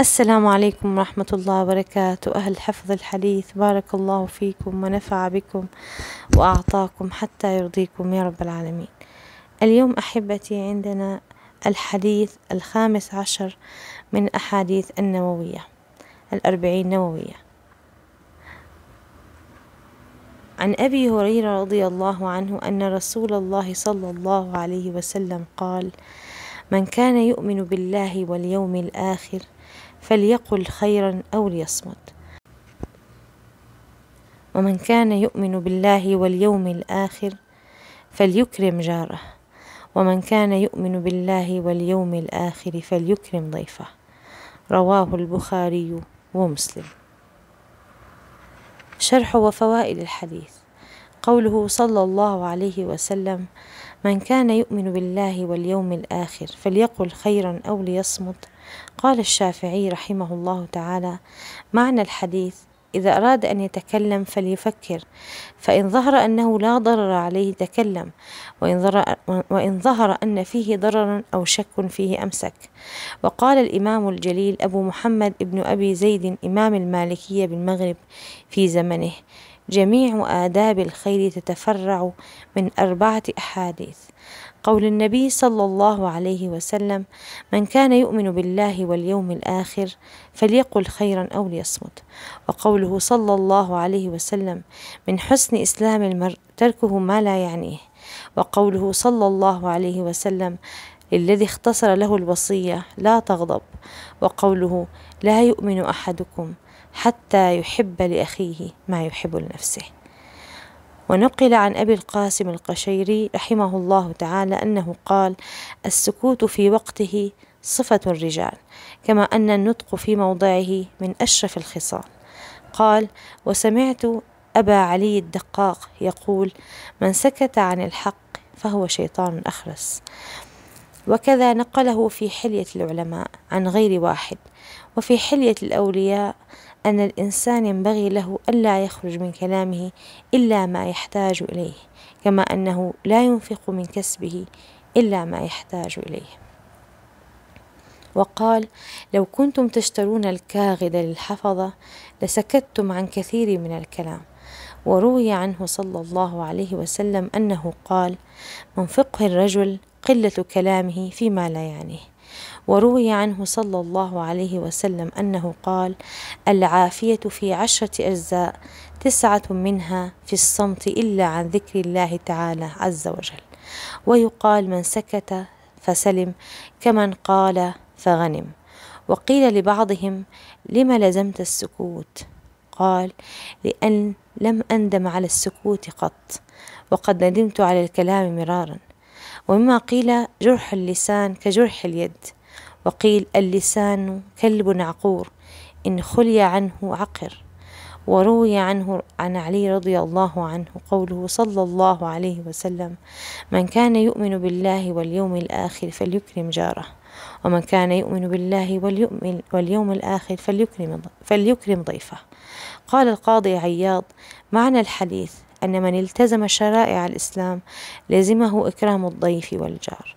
السلام عليكم ورحمة الله وبركاته أهل حفظ الحديث بارك الله فيكم ونفع بكم وأعطاكم حتى يرضيكم يا رب العالمين اليوم أحبتي عندنا الحديث الخامس عشر من أحاديث النووية الأربعين نووية عن أبي هريرة رضي الله عنه أن رسول الله صلى الله عليه وسلم قال من كان يؤمن بالله واليوم الآخر فليقل خيرا أو ليصمت ومن كان يؤمن بالله واليوم الآخر فليكرم جاره ومن كان يؤمن بالله واليوم الآخر فليكرم ضيفه رواه البخاري ومسلم شرح وفوائد الحديث قوله صلى الله عليه وسلم من كان يؤمن بالله واليوم الآخر فليقل خيرا أو ليصمت قال الشافعي رحمه الله تعالى معنى الحديث إذا أراد أن يتكلم فليفكر فإن ظهر أنه لا ضرر عليه تكلم وإن, وإن ظهر أن فيه ضرر أو شك فيه أمسك وقال الإمام الجليل أبو محمد ابن أبي زيد إمام المالكية بالمغرب في زمنه جميع آداب الخير تتفرع من أربعة أحاديث قول النبي صلى الله عليه وسلم من كان يؤمن بالله واليوم الآخر فليقل خيرا أو ليصمت وقوله صلى الله عليه وسلم من حسن إسلام المرء تركه ما لا يعنيه وقوله صلى الله عليه وسلم الذي اختصر له الوصية لا تغضب وقوله لا يؤمن أحدكم حتى يحب لأخيه ما يحب لنفسه ونقل عن أبي القاسم القشيري رحمه الله تعالى أنه قال السكوت في وقته صفة الرجال كما أن النطق في موضعه من أشرف الخصال قال وسمعت أبا علي الدقاق يقول من سكت عن الحق فهو شيطان أخرس وكذا نقله في حلية العلماء عن غير واحد وفي حلية الأولياء أن الإنسان ينبغي له ألا يخرج من كلامه إلا ما يحتاج إليه كما أنه لا ينفق من كسبه إلا ما يحتاج إليه وقال لو كنتم تشترون الكاغد للحفظة لسكتتم عن كثير من الكلام وروي عنه صلى الله عليه وسلم أنه قال من فقه الرجل قلة كلامه فيما لا يعنيه وروي عنه صلى الله عليه وسلم أنه قال العافية في عشرة أجزاء تسعة منها في الصمت إلا عن ذكر الله تعالى عز وجل ويقال من سكت فسلم كمن قال فغنم وقيل لبعضهم لم لزمت السكوت قال لأن لم أندم على السكوت قط وقد ندمت على الكلام مرارا ومما قيل جرح اللسان كجرح اليد وقيل اللسان كلب عقور إن خلي عنه عقر وروي عنه عن علي رضي الله عنه قوله صلى الله عليه وسلم من كان يؤمن بالله واليوم الآخر فليكرم جاره ومن كان يؤمن بالله واليوم الآخر فليكرم, فليكرم ضيفه قال القاضي عياض معنى الحديث أن من التزم شرائع الإسلام لزمه إكرام الضيف والجار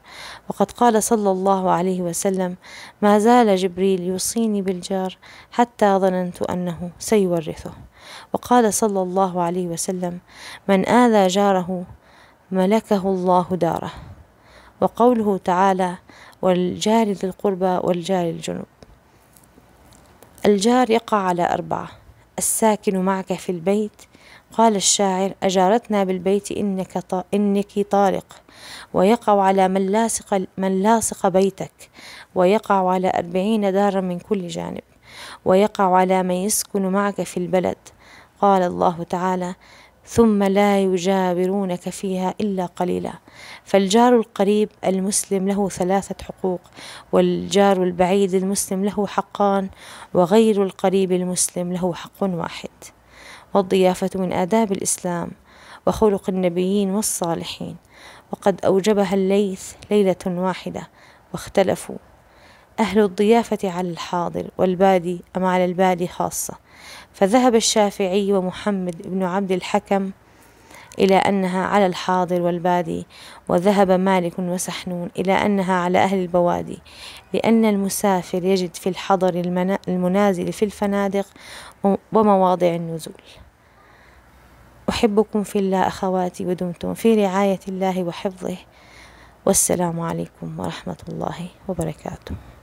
وقد قال صلى الله عليه وسلم ما زال جبريل يوصيني بالجار حتى ظننت أنه سيورثه وقال صلى الله عليه وسلم من آذى جاره ملكه الله داره وقوله تعالى والجار ذي القربى والجار الجنوب الجار يقع على أربعة الساكن معك في البيت قال الشاعر أجارتنا بالبيت إنك, ط... إنك طارق ويقع على من لاصق, من لاصق بيتك ويقع على أربعين دارا من كل جانب ويقع على من يسكن معك في البلد قال الله تعالى ثم لا يجابرونك فيها إلا قليلا فالجار القريب المسلم له ثلاثة حقوق والجار البعيد المسلم له حقان وغير القريب المسلم له حق واحد والضيافة من آداب الإسلام وخلق النبيين والصالحين وقد أوجبها الليث ليلة واحدة واختلفوا أهل الضيافة على الحاضر والبادي أم على البادي خاصة فذهب الشافعي ومحمد بن عبد الحكم إلى أنها على الحاضر والبادي وذهب مالك وسحنون إلى أنها على أهل البوادي لأن المسافر يجد في الحضر المنازل في الفنادق ومواضع النزول أحبكم في الله أخواتي ودمتم في رعاية الله وحفظه والسلام عليكم ورحمة الله وبركاته